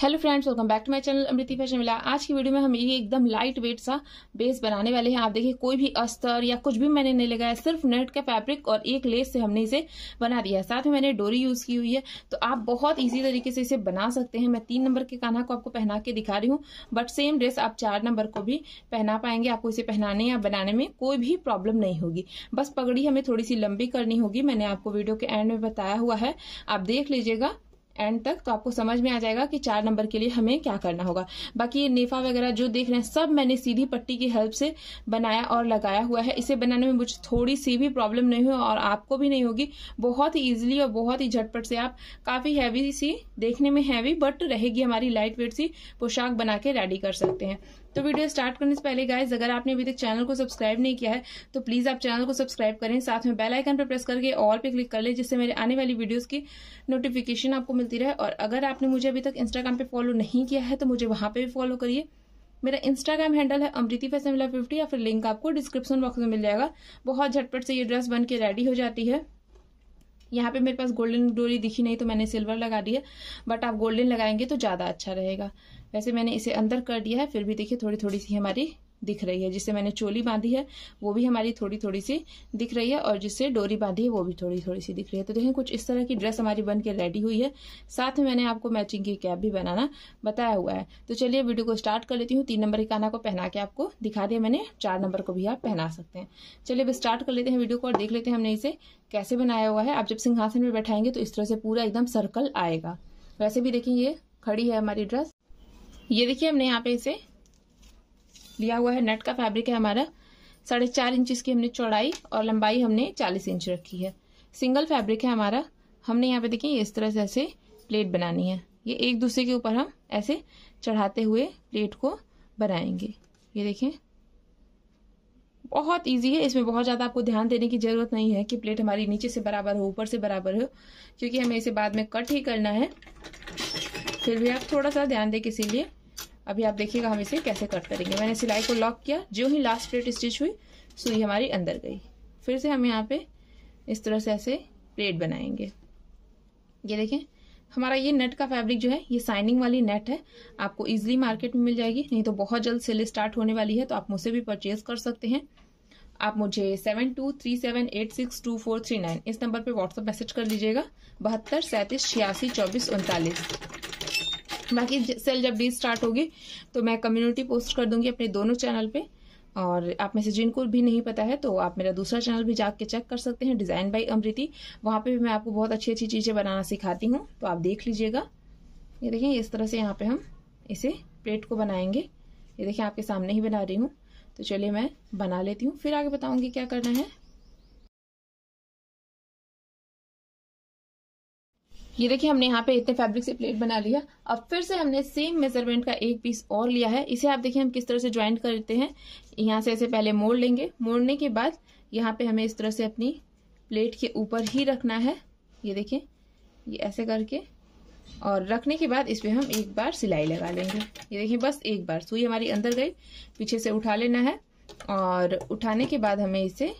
hello friends welcome back to my channel Amriti fashion मिला आज की वीडियो में हम ये एकदम लाइट वेट सा बेस बनाने वाले हैं आप देखिए कोई भी अस्तर या कुछ भी मैंने नहीं लगाया सिर्फ नेट का फैब्रिक और एक लेस से हमने इसे बना दिया है साथ में मैंने डोरी यूज़ की हुई है तो आप बहुत ईजी तरीके से इसे बना सकते हैं मैं तीन नंबर के कान्हा को आपको पहना के दिखा रही हूँ बट सेम ड्रेस आप चार नंबर को भी पहना पाएंगे आपको इसे पहनाने या बनाने में कोई भी प्रॉब्लम नहीं होगी बस पगड़ी हमें थोड़ी सी लंबी करनी होगी मैंने आपको वीडियो के एंड में बताया हुआ है आप देख लीजिएगा एंड तक तो आपको समझ में आ जाएगा कि चार नंबर के लिए हमें क्या करना होगा बाकी ये नेफा वगैरह जो देख रहे हैं सब मैंने सीधी पट्टी की हेल्प से बनाया और लगाया हुआ है इसे बनाने में मुझे थोड़ी सी भी प्रॉब्लम नहीं हुई और आपको भी नहीं होगी बहुत ही ईजिली और बहुत ही झटपट से आप काफ़ी हैवी सी देखने में हैवी बट रहेगी हमारी लाइट वेट सी पोशाक बना के रेडी कर सकते हैं तो वीडियो स्टार्ट करने से पहले गाइज अगर आपने अभी तक चैनल को सब्सक्राइब नहीं किया है तो प्लीज आप चैनल को सब्सक्राइब करें साथ में बेल आइकन पर प्रेस करके ऑल पे क्लिक कर लें जिससे मेरे आने वाली वीडियोस की नोटिफिकेशन आपको मिलती रहे और अगर आपने मुझे अभी तक इंस्टाग्राम पे फॉलो नहीं किया है तो मुझे वहां पर भी फॉलो करिए मेरा इंस्टाग्राम हैंडल है अमृति फैसन फिफ्टी या फिर लिंक आपको डिस्क्रिप्शन बॉक्स में मिल जाएगा बहुत झटपट से ये ड्रेस बन के रेडी हो जाती है यहाँ पे मेरे पास गोल्डन डोरी दिखी नहीं तो मैंने सिल्वर लगा दिया बट आप गोल्डन लगाएंगे तो ज़्यादा अच्छा रहेगा वैसे मैंने इसे अंदर कर दिया है फिर भी देखिए थोड़ी थोड़ी सी हमारी दिख रही है जिससे मैंने चोली बांधी है वो भी हमारी थोड़ी थोड़ी सी दिख रही है और जिससे डोरी बांधी है वो भी थोड़ी थोड़ी सी दिख रही है तो देखें कुछ इस तरह की ड्रेस हमारी बन के रेडी हुई है साथ में मैंने आपको मैचिंग की कैप भी बनाना बताया हुआ है तो चलिए वीडियो को स्टार्ट कर लेती हूँ तीन नंबर की काना को पहना के आपको दिखा दिया मैंने चार नंबर को भी आप पहना सकते हैं चलिए अब स्टार्ट कर लेते हैं वीडियो को और देख लेते हैं हमने इसे कैसे बनाया हुआ है आप जब सिंहासन में बैठाएंगे तो इस तरह से पूरा एकदम सर्कल आएगा वैसे भी देखिए ये खड़ी है हमारी ड्रेस ये देखिए हमने यहाँ पे इसे लिया हुआ है नेट का फैब्रिक है हमारा साढ़े चार इंच की हमने चौड़ाई और लंबाई हमने चालीस इंच रखी है सिंगल फैब्रिक है हमारा हमने यहाँ पे देखिए इस तरह से ऐसे प्लेट बनानी है ये एक दूसरे के ऊपर हम ऐसे चढ़ाते हुए प्लेट को बनाएंगे ये देखें बहुत इजी है इसमें बहुत ज़्यादा आपको ध्यान देने की ज़रूरत नहीं है कि प्लेट हमारी नीचे से बराबर हो ऊपर से बराबर हो क्योंकि हमें इसे बाद में कट ही करना है फिर भी आप थोड़ा सा ध्यान दें किसी लिए अभी आप देखिएगा हम इसे कैसे कट करेंगे मैंने सिलाई को लॉक किया जो ही लास्ट प्लेट स्टिच हुई सुई हमारी अंदर गई फिर से हम यहाँ पे इस तरह से ऐसे प्लेट बनाएंगे ये देखें हमारा ये नेट का फैब्रिक जो है ये साइनिंग वाली नेट है आपको इजीली मार्केट में मिल जाएगी नहीं तो बहुत जल्द सेल स्टार्ट होने वाली है तो आप मुझसे भी परचेज कर सकते हैं आप मुझे seven two three seven eight six two four three nine इस नंबर पे व्हाट्सअप मैसेज कर लीजिएगा बहत्तर सैंतीस छियासी चौबीस उनतालीस बाकी सेल जब डी स्टार्ट होगी तो मैं कम्युनिटी पोस्ट कर दूंगी अपने दोनों चैनल पे और आप में से जिनको भी नहीं पता है तो आप मेरा दूसरा चैनल भी जाके चेक कर सकते हैं डिज़ाइन बाई अमृति वहाँ पे भी मैं आपको बहुत अच्छी अच्छी चीज़ें बनाना सिखाती हूँ तो आप देख लीजिएगा ये देखें इस तरह से यहाँ पे हम इसे प्लेट को बनाएंगे ये देखिए आपके सामने ही बना रही हूँ तो चलिए मैं बना लेती हूँ फिर आगे बताऊँगी क्या करना है ये देखिए हमने यहाँ पे इतने फैब्रिक से प्लेट बना लिया अब फिर से हमने सेम मेजरमेंट का एक पीस और लिया है इसे आप देखिए हम किस तरह से ज्वाइंट करते हैं यहाँ से ऐसे पहले मोड़ लेंगे मोड़ने के बाद यहाँ पे हमें इस तरह से अपनी प्लेट के ऊपर ही रखना है ये देखिए ये ऐसे करके और रखने के बाद इस पर हम एक बार सिलाई लगा लेंगे ये देखिए बस एक बार सुई हमारी अंदर गई पीछे से उठा लेना है और उठाने के बाद हमें इसे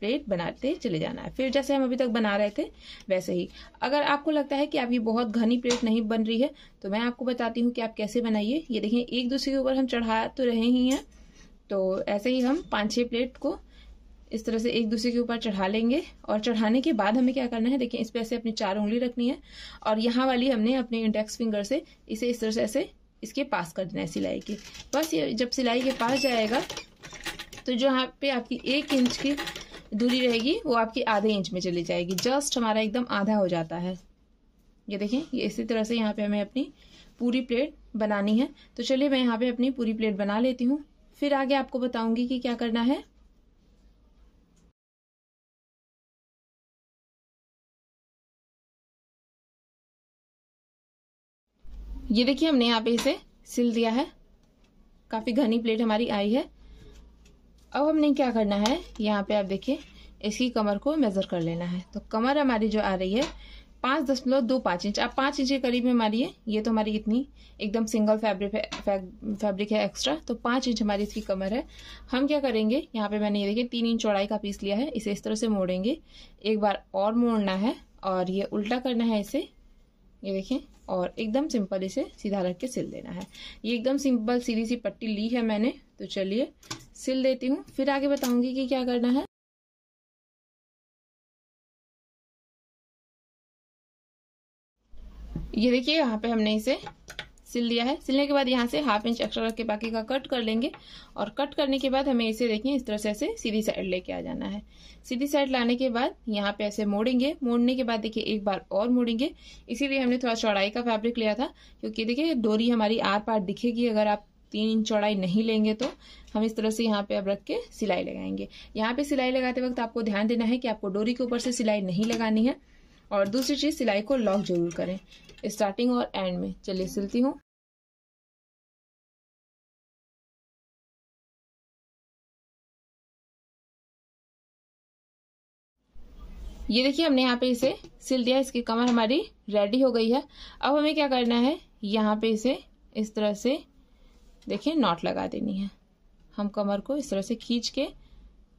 प्लेट बनाते चले जाना है फिर जैसे हम अभी तक बना रहे थे वैसे ही अगर आपको लगता है कि ये बहुत घनी प्लेट नहीं बन रही है तो मैं आपको बताती हूँ कि आप कैसे बनाइए ये देखिए एक दूसरे के ऊपर हम चढ़ा तो रहे ही हैं तो ऐसे ही हम पाँच छः प्लेट को इस तरह से एक दूसरे के ऊपर चढ़ा लेंगे और चढ़ाने के बाद हमें क्या करना है देखिए इस पर ऐसे अपनी चार उंगली रखनी है और यहाँ वाली हमने अपने इंडेक्स फिंगर से इसे इस तरह से ऐसे इसके पास कर देना है सिलाई के बस ये जब सिलाई के पास जाएगा तो जहाँ पे आपकी एक इंच की दूरी रहेगी वो आपकी आधे इंच में चली जाएगी जस्ट हमारा एकदम आधा हो जाता है ये देखें ये इसी तरह से यहाँ पे हमें अपनी पूरी प्लेट बनानी है तो चलिए मैं यहाँ पे अपनी पूरी प्लेट बना लेती हूँ फिर आगे आपको बताऊंगी कि क्या करना है ये देखिए हमने यहाँ पे इसे सिल दिया है काफ़ी घनी प्लेट हमारी आई है अब हमने क्या करना है यहाँ पे आप देखिए इसकी कमर को मेज़र कर लेना है तो कमर हमारी जो आ रही है पाँच दशमलव दो पाँच इंच आप पाँच इंच के करीब में मारिए ये तो हमारी इतनी एकदम सिंगल फैब्रिक है फैब्रिक है एक्स्ट्रा तो पाँच इंच हमारी इसकी कमर है हम क्या करेंगे यहाँ पे मैंने ये देखिए तीन इंच चौड़ाई का पीस लिया है इसे इस तरह से मोड़ेंगे एक बार और मोड़ना है और ये उल्टा करना है इसे ये देखिए और एकदम सिंपल इसे सीधा रख के सिल देना है ये एकदम सिंपल सीधी सी पट्टी ली है मैंने तो चलिए सिल देती हूँ फिर आगे बताऊंगी कि क्या करना है ये देखिए यहाँ पे हमने इसे सिल दिया है सिलने के बाद यहाँ से हाफ इंच एक्स्ट्रा रख के बाकी का कट कर लेंगे और कट करने के बाद हमें इसे देखिए इस तरह से ऐसे सीधी साइड लेके आ जाना है सीधी साइड लाने के बाद यहाँ पे ऐसे मोड़ेंगे मोड़ने के बाद देखिए एक बार और मोड़ेंगे इसीलिए हमने थोड़ा चौड़ाई का फैब्रिक लिया था क्योंकि देखिये डोरी हमारी आर पार दिखेगी अगर आप तीन इंच चौड़ाई नहीं लेंगे तो हम इस तरह से यहाँ पे अब रख के सिलाई लगाएंगे यहाँ पे सिलाई लगाते वक्त आपको ध्यान देना है कि आपको डोरी के ऊपर से सिलाई नहीं लगानी है और दूसरी चीज़ सिलाई को लॉक जरूर करें स्टार्टिंग और एंड में चलिए सिलती हूँ ये देखिए हमने यहाँ पे इसे सिल दिया इसकी कमर हमारी रेडी हो गई है अब हमें क्या करना है यहाँ पे इसे इस तरह से देखिए नॉट लगा देनी है हम कमर को इस तरह से खींच के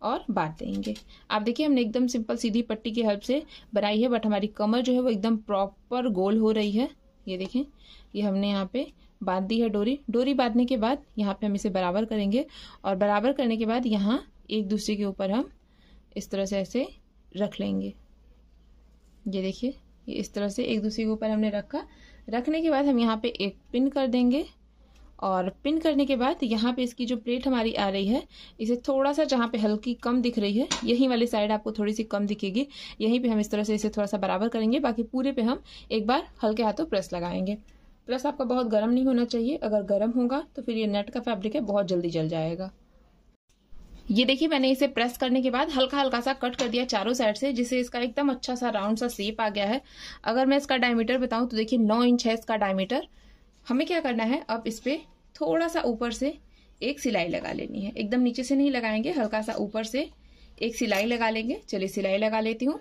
और बांट देंगे आप देखिए हमने एकदम सिंपल सीधी पट्टी की हेल्प से बनाई है बट हमारी कमर जो है वो एकदम प्रॉपर गोल हो रही है ये देखें ये हमने यहाँ पे बांध दी है डोरी डोरी बांधने के बाद यहाँ पे हम इसे बराबर करेंगे और बराबर करने के बाद यहाँ एक दूसरे के ऊपर हम इस तरह से ऐसे रख लेंगे ये देखिए ये इस तरह से एक दूसरे के ऊपर हमने रखा रखने के बाद हम यहाँ पे एक पिन कर देंगे और पिन करने के बाद यहाँ पे इसकी जो प्लेट हमारी आ रही है इसे थोड़ा सा जहाँ पे हल्की कम दिख रही है यहीं वाली साइड आपको थोड़ी सी कम दिखेगी यहीं पे हम इस तरह से इसे थोड़ा सा बराबर करेंगे बाकी पूरे पे हम एक बार हल्के हाथों प्रेस लगाएंगे प्रेस आपका बहुत गर्म नहीं होना चाहिए अगर गर्म होगा तो फिर ये नेट का फैब्रिक है बहुत जल्दी जल जाएगा ये देखिए मैंने इसे प्रेस करने के बाद हल्का हल्का सा कट कर दिया चारों साइड से जिससे इसका एकदम अच्छा सा राउंड सा सेप आ गया है अगर मैं इसका डायमीटर बताऊं तो देखिए नौ इंच है इसका डायमीटर हमें क्या करना है अब इस पर थोड़ा सा ऊपर से एक सिलाई लगा लेनी है एकदम नीचे से नहीं लगाएंगे हल्का सा ऊपर से एक सिलाई लगा लेंगे चलिए सिलाई लगा लेती हूँ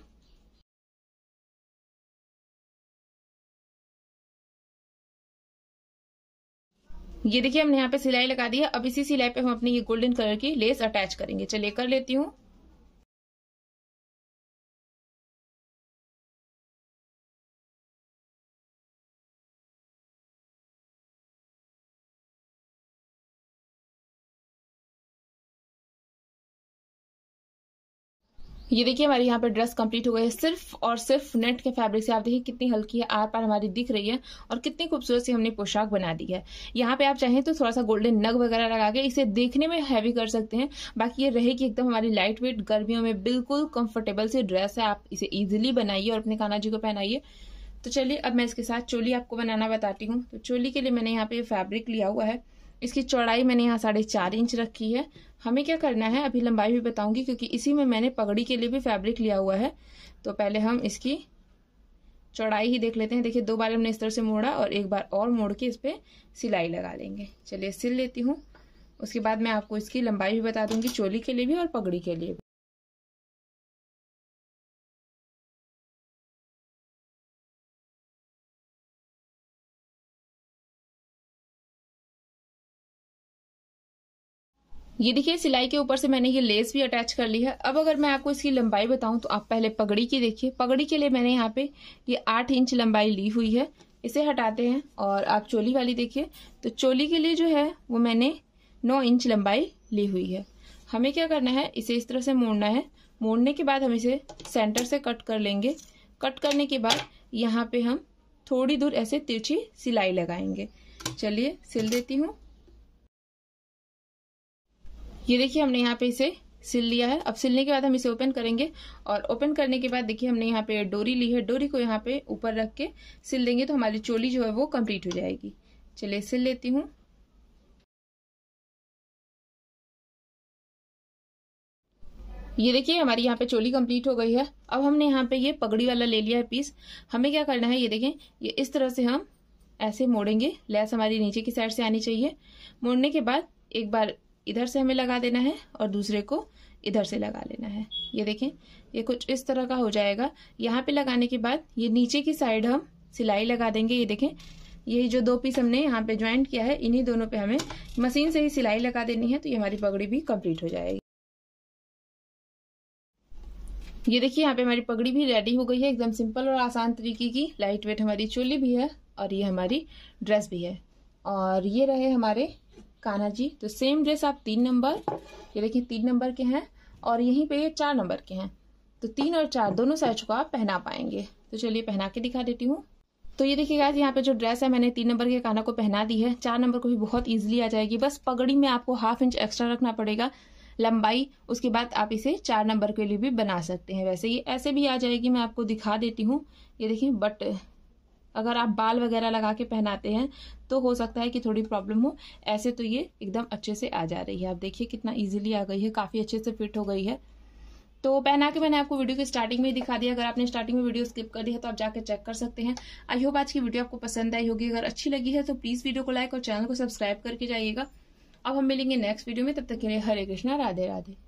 ये देखिए हमने यहाँ पे सिलाई लगा दी है अब इसी सिलाई पे हम अपनी ये गोल्डन कलर की लेस अटैच करेंगे चलिए कर लेती हूँ ये देखिए हमारी यहाँ पर ड्रेस कंप्लीट हो गई है सिर्फ और सिर्फ नेट के फैब्रिक से आप देखिए कितनी हल्की है आर पार हमारी दिख रही है और कितनी खूबसूरत सी हमने पोशाक बना दी है यहाँ पे आप चाहें तो थोड़ा सा गोल्डन नग वगैरह लगा के इसे देखने में हैवी कर सकते हैं बाकी ये रहेगी एकदम हमारी लाइट वेट गर्मियों में बिल्कुल कंफर्टेबल सी ड्रेस है आप इसे ईजिली बनाइए और अपने काना जी को पहनाइए तो चलिए अब मैं इसके साथ चोली आपको बनाना बताती हूँ तो चोली के लिए मैंने यहाँ पे फैब्रिक लिया हुआ है इसकी चौड़ाई मैंने यहाँ साढ़े चार इंच रखी है हमें क्या करना है अभी लंबाई भी बताऊंगी क्योंकि इसी में मैंने पगड़ी के लिए भी फैब्रिक लिया हुआ है तो पहले हम इसकी चौड़ाई ही देख लेते हैं देखिए दो बार हमने इस तरह से मोड़ा और एक बार और मोड़ के इस पर सिलाई लगा लेंगे चलिए सिल लेती हूँ उसके बाद मैं आपको इसकी लंबाई भी बता दूंगी चोली के लिए भी और पगड़ी के लिए भी ये देखिए सिलाई के ऊपर से मैंने ये लेस भी अटैच कर ली है अब अगर मैं आपको इसकी लंबाई बताऊं तो आप पहले पगड़ी की देखिए पगड़ी के लिए मैंने यहाँ पे ये आठ इंच लंबाई ली हुई है इसे हटाते हैं और आप चोली वाली देखिए तो चोली के लिए जो है वो मैंने नौ इंच लंबाई ली हुई है हमें क्या करना है इसे इस तरह से मोड़ना है मोड़ने के बाद हम इसे सेंटर से कट कर लेंगे कट करने के बाद यहाँ पे हम थोड़ी दूर ऐसे तिरछी सिलाई लगाएंगे चलिए सिल देती हूँ ये देखिए हमने यहाँ पे इसे सिल लिया है अब सिलने के बाद हम इसे ओपन करेंगे और ओपन करने के बाद देखिए हमने यहाँ पे डोरी ली है डोरी को यहाँ पे ऊपर रख के सिल देंगे तो हमारी चोली जो है वो कंप्लीट हो जाएगी चलिए सिल लेती हूँ ये देखिए हमारी यहाँ पे चोली कंप्लीट हो गई है अब हमने यहाँ पे ये पगड़ी वाला ले लिया है पीस हमें क्या करना है ये देखें ये इस तरह से हम ऐसे मोड़ेंगे लैस हमारी नीचे की साइड से आनी चाहिए मोड़ने के बाद एक बार इधर से हमें लगा देना है और दूसरे को इधर से लगा लेना है ये देखें ये कुछ इस तरह का हो जाएगा यहाँ पे लगाने के बाद ये नीचे की साइड हम सिलाई लगा देंगे ये देखें ये जो दो पीस हमने यहाँ पे ज्वाइंट किया है इन्हीं दोनों पे हमें मशीन से ही सिलाई लगा देनी है तो ये हमारी पगड़ी भी कंप्लीट हो जाएगी ये देखिए यहाँ पे हमारी पगड़ी भी रेडी हो गई है एकदम सिंपल और आसान तरीके की लाइट वेट हमारी चोली भी है और ये हमारी ड्रेस भी है और ये रहे हमारे कान्हा जी तो सेम ड्रेस आप तीन नंबर ये देखिए तीन नंबर के हैं और यहीं पे ये चार नंबर के हैं तो तीन और चार दोनों साइज को आप पहना पाएंगे तो चलिए पहना के दिखा देती हूँ तो ये देखिए गाइस यहाँ पे जो ड्रेस है मैंने तीन नंबर के काना को पहना दी है चार नंबर को भी बहुत ईजिली आ जाएगी बस पगड़ी में आपको हाफ इंच एक्स्ट्रा रखना पड़ेगा लंबाई उसके बाद आप इसे चार नंबर के लिए भी बना सकते हैं वैसे ये ऐसे भी आ जाएगी मैं आपको दिखा देती हूँ ये देखिए बट अगर आप बाल वगैरह लगा के पहनाते हैं तो हो सकता है कि थोड़ी प्रॉब्लम हो ऐसे तो ये एकदम अच्छे से आ जा रही है आप देखिए कितना इजीली आ गई है काफ़ी अच्छे से फिट हो गई है तो पहना के मैंने आपको वीडियो की स्टार्टिंग में ही दिखा दिया अगर आपने स्टार्टिंग में वीडियो स्किप कर दी है तो आप जाकर चेक कर सकते हैं आई होप आज की वीडियो आपको पसंद आई होगी अगर अच्छी लगी है तो प्लीज़ वीडियो को लाइक और चैनल को सब्सक्राइब करके जाइएगा अब हम मिलेंगे नेक्स्ट वीडियो में तब तक के लिए हरे कृष्णा राधे राधे